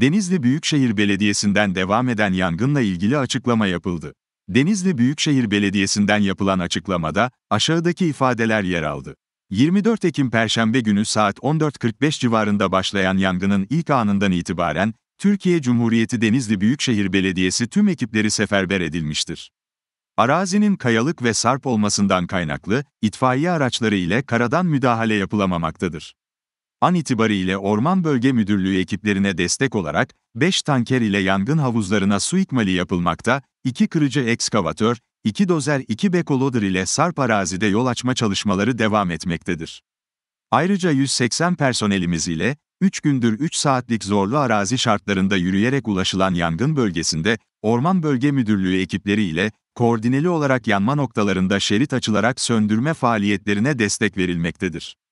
Denizli Büyükşehir Belediyesi'nden devam eden yangınla ilgili açıklama yapıldı. Denizli Büyükşehir Belediyesi'nden yapılan açıklamada, aşağıdaki ifadeler yer aldı. 24 Ekim Perşembe günü saat 14.45 civarında başlayan yangının ilk anından itibaren, Türkiye Cumhuriyeti Denizli Büyükşehir Belediyesi tüm ekipleri seferber edilmiştir. Arazinin kayalık ve sarp olmasından kaynaklı, itfaiye araçları ile karadan müdahale yapılamamaktadır. An itibariyle Orman Bölge Müdürlüğü ekiplerine destek olarak 5 tanker ile yangın havuzlarına su ikmali yapılmakta, 2 kırıcı ekskavatör, 2 dozer 2 bekoloder ile sarp arazide yol açma çalışmaları devam etmektedir. Ayrıca 180 personelimiz ile 3 gündür 3 saatlik zorlu arazi şartlarında yürüyerek ulaşılan yangın bölgesinde Orman Bölge Müdürlüğü ekipleri ile koordineli olarak yanma noktalarında şerit açılarak söndürme faaliyetlerine destek verilmektedir.